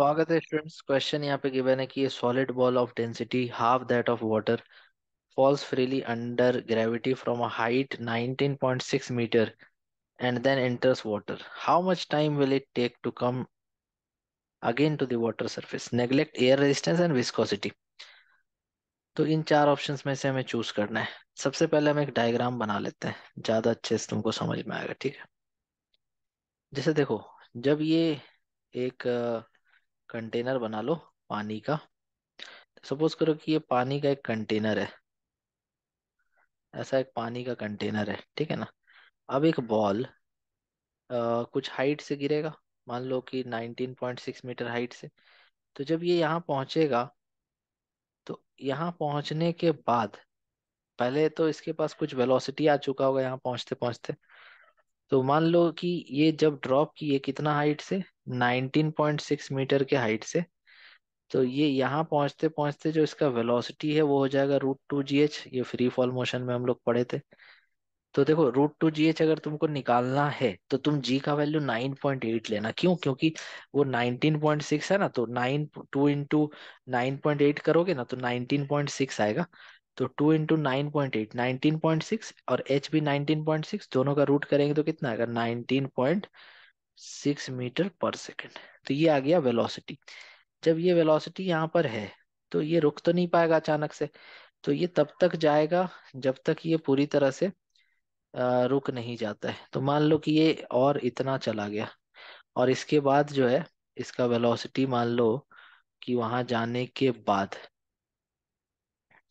स्वागत है students question यहाँ पे गिवन है कि solid ball of density half that of water falls freely under gravity from a height 19.6 metre and then enters water how much time will it take to come again to water surface neglect air resistance and viscosity तो इन चार option में से हमें choose करना है सबसे पहले हम एक डायग्राम बना लेते हैं ज्यादा अच्छे से तुमको समझ में आएगा ठीक है जैसे देखो जब ये एक कंटेनर बना लो पानी का सपोज करो कि ये पानी का एक कंटेनर है ऐसा एक पानी का कंटेनर है ठीक है ना अब एक बॉल आ, कुछ हाइट से गिरेगा मान लो कि 19.6 मीटर हाइट से तो जब ये यहाँ पहुंचेगा तो यहाँ पहुंचने के बाद पहले तो इसके पास कुछ वेलोसिटी आ चुका होगा यहाँ पहुंचते पहुंचते तो मान लो कि ये जब ड्रॉप किए कितना हाइट से 19.6 मीटर के हाइट से तो ये यहाँ पहुंचते पहुंचते जो इसका वेलोसिटी है वो हो जाएगा रूट टू जी एच ये फ्री फॉल मोशन में हम लोग पढ़े थे तो देखो रूट टू जी एच अगर तुमको निकालना है तो तुम जी का वैल्यू नाइन पॉइंट एट लेना क्यों क्योंकि वो नाइनटीन पॉइंट सिक्स है ना तो nine two into nine point eight करोगे ना तो नाइनटीन पॉइंट सिक्स आएगा तो two into nine point eight nineteen point six और एच भी नाइनटीन पॉइंट सिक्स दोनों का रूट करेंगे तो कितना आएगा nineteen point six metre per second तो ये आ गया वेलोसिटी जब ये वेलोसिटी यहाँ पर है तो ये रुक तो नहीं पाएगा अचानक से तो ये तब तक जाएगा जब तक ये पूरी तरह से रुक नहीं जाता है तो मान लो कि ये और इतना चला गया और इसके बाद जो है इसका वेलोसिटी मान लो कि वहां जाने के बाद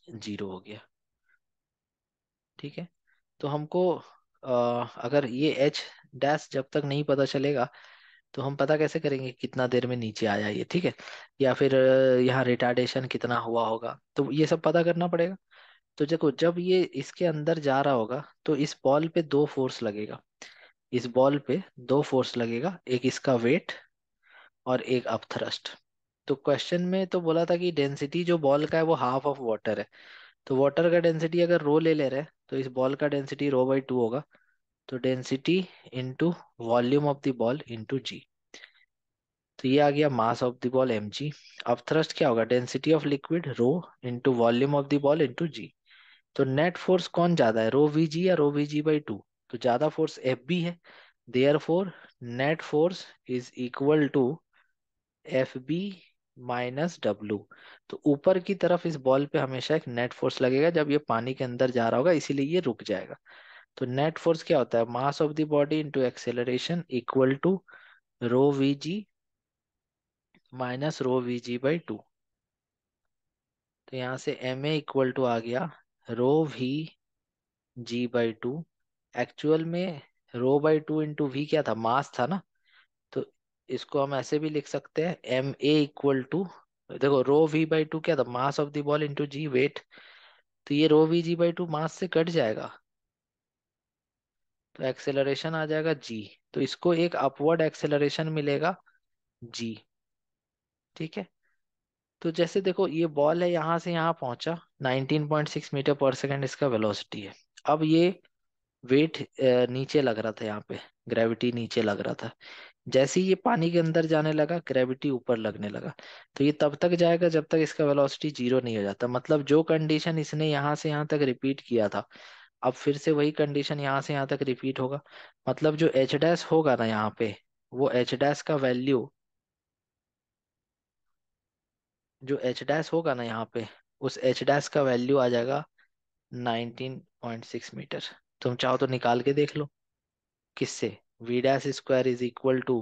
जीरो हो गया ठीक है तो हमको आ, अगर ये एच डैश जब तक नहीं पता चलेगा तो हम पता कैसे करेंगे कितना देर में नीचे आया ये ठीक है या फिर यहाँ रिटार्डेशन कितना हुआ होगा तो ये सब पता करना पड़ेगा तो देखो जब ये इसके अंदर जा रहा होगा तो इस बॉल पे दो फोर्स लगेगा इस बॉल पे दो फोर्स लगेगा एक इसका वेट और एक अपथ्रस्ट तो क्वेश्चन में तो बोला था कि डेंसिटी जो बॉल का है वो हाफ ऑफ वाटर है तो वाटर का डेंसिटी अगर रो ले ले रहे हैं तो इस बॉल का डेंसिटी रो बाई टू होगा तो density into volume of the ball into g तो ये आ गया mass of the ball m g अब थ्रस्ट क्या होगा density of liquid rho into volume of the ball into g तो नेट फोर्स कौन ज्यादा है रो वी जी या rho v g by two तो ज्यादा फोर्स एफ बी है therefore net force is equal to f b minus डब्लू तो ऊपर की तरफ इस बॉल पे हमेशा एक नेट फोर्स लगेगा जब ये पानी के अंदर जा रहा होगा इसीलिए ये रुक जाएगा तो नेट फोर्स क्या होता है mass of the body into acceleration equal to rho v g minus rho v g by two तो यहाँ से एम ए इक्वल टू आ गया rho v g by two actual में rho by two into v क्या था मास था ना तो इसको हम ऐसे भी लिख सकते हैं एम ए इक्वल टू देखो रो वी बाई टू क्या था mass of the ball into g weight तो ये rho v g by two mass से कट जाएगा तो एक्सेलरेशन आ जाएगा जी तो इसको एक अपवर्ड एक्सेलरेशन मिलेगा जी ठीक है तो जैसे देखो ये बॉल है यहाँ से यहाँ पहुंचा 19.6 मीटर पर सेकंड इसका वेलोसिटी है अब ये वेट नीचे लग रहा था यहाँ पे ग्रेविटी नीचे लग रहा था जैसे ही ये पानी के अंदर जाने लगा ग्रेविटी ऊपर लगने लगा तो ये तब तक जाएगा जब तक इसका वेलोसिटी जीरो नहीं हो जाता मतलब जो कंडीशन इसने यहाँ से यहाँ तक रिपीट किया था अब फिर से वही कंडीशन यहाँ से यहाँ तक रिपीट होगा मतलब जो एच डैश होगा ना यहाँ पे वो एच डैश का वैल्यू जो एच डैश होगा ना यहाँ पे उस एच डैश का वैल्यू आ जाएगा 19.6 मीटर तुम चाहो तो निकाल के देख लो किससे v dash square is equal to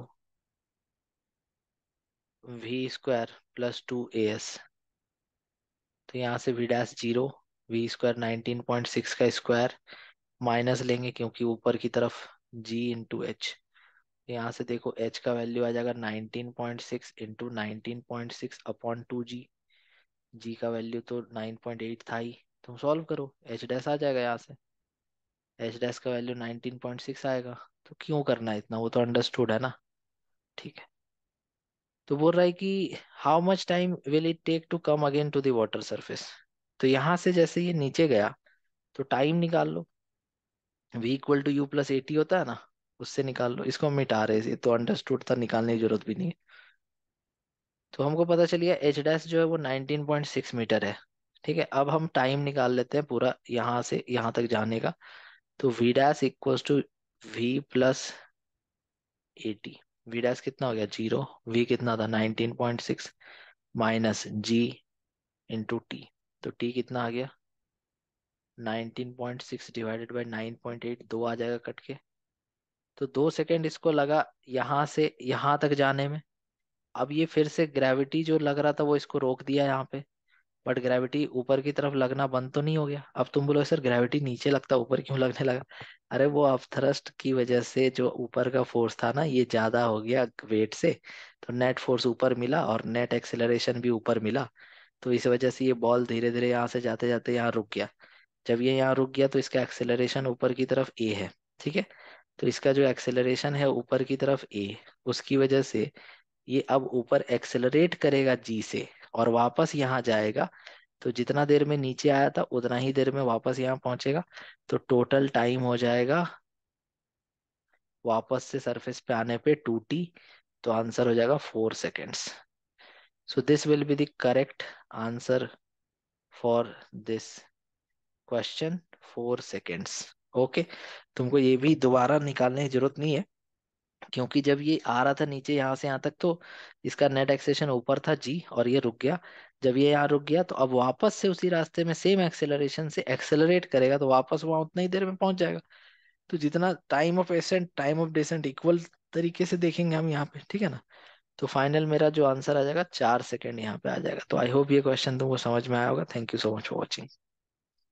v square plus two a s तो यहाँ से v dash zero v square nineteen point six का स्क्वायर माइनस लेंगे क्योंकि ऊपर की तरफ जी इंटू एच यहाँ से देखो एच का वैल्यू आ जाएगा nineteen point six into nineteen point six upon two g g का वैल्यू तो नाइन पॉइंट एट था ही तुम सॉल्व करो एच डैस आ जाएगा यहाँ से एच डैस का वैल्यू नाइनटीन पॉइंट सिक्स आएगा तो क्यों करना है इतना वो तो अंडरस्टूड है ना ठीक है तो बोल रहा है कि how much time will it take to come again to the water surface तो यहां से जैसे ये नीचे गया तो टाइम निकाल लो v equal to u plus a t होता है ना उससे निकाल लो इसको हम मिटा रहे ये तो अंडरस्टूड था निकालने की जरूरत भी नहीं है तो हमको पता चल गया एच डैश जो है वो 19.6 मीटर है ठीक है अब हम टाइम निकाल लेते हैं पूरा यहाँ से यहाँ तक जाने का तो v dash equal to v plus a t v dash कितना हो गया जीरो वी कितना था 19.6 माइनस जी इंटू टी तो टी कितना आ गया 19.6 डिवाइडेड बाय 9.8 दो आ जाएगा कट के तो दो सेकेंड इसको लगा यहाँ से यहाँ तक जाने में अब ये फिर से ग्रेविटी जो लग रहा था वो इसको रोक दिया यहाँ पे बट ग्रेविटी ऊपर की तरफ लगना बंद तो नहीं हो गया अब तुम बोलो सर ग्रेविटी नीचे लगता ऊपर क्यों लगने लगा अरे वो अपथ्रस्ट की वजह से जो ऊपर का फोर्स था ना ये ज्यादा हो गया वेट से तो नेट फोर्स ऊपर मिला और नेट एक्सेलरेशन भी ऊपर मिला तो इस वजह से ये बॉल धीरे धीरे यहाँ से जाते जाते यहाँ रुक गया जब ये यहाँ रुक गया तो इसका एक्सेलरेशन ऊपर की तरफ ए है ठीक है तो इसका जो एक्सेलरेशन है ऊपर की तरफ ए उसकी वजह से ये अब ऊपर एक्सेलरेट करेगा जी से और वापस यहाँ जाएगा तो जितना देर में नीचे आया था उतना ही देर में वापस यहाँ पहुंचेगा तो टोटल टाइम हो जाएगा वापस से सरफेस पे आने पे टूटी तो आंसर हो जाएगा four seconds so this will be the correct answer for this question four seconds okay तुमको ये भी दोबारा निकालने की जरूरत नहीं है क्योंकि जब ये आ रहा था नीचे यहाँ से यहाँ तक तो इसका नेट एक्सेशन ऊपर था जी और ये रुक गया जब ये यहाँ रुक गया तो अब वापस से उसी रास्ते में सेम एक्सेलरेशन से एक्सेलरेट करेगा तो वापस वहां उतना ही देर में पहुंच जाएगा तो जितना time of ascent time of descent equal तरीके से देखेंगे हम यहाँ पे ठीक है ना तो फाइनल मेरा जो आंसर आ जाएगा चार सेकेंड यहाँ पे आ जाएगा तो आई होप ये क्वेश्चन तुमको समझ में आया होगा thank you so much for watching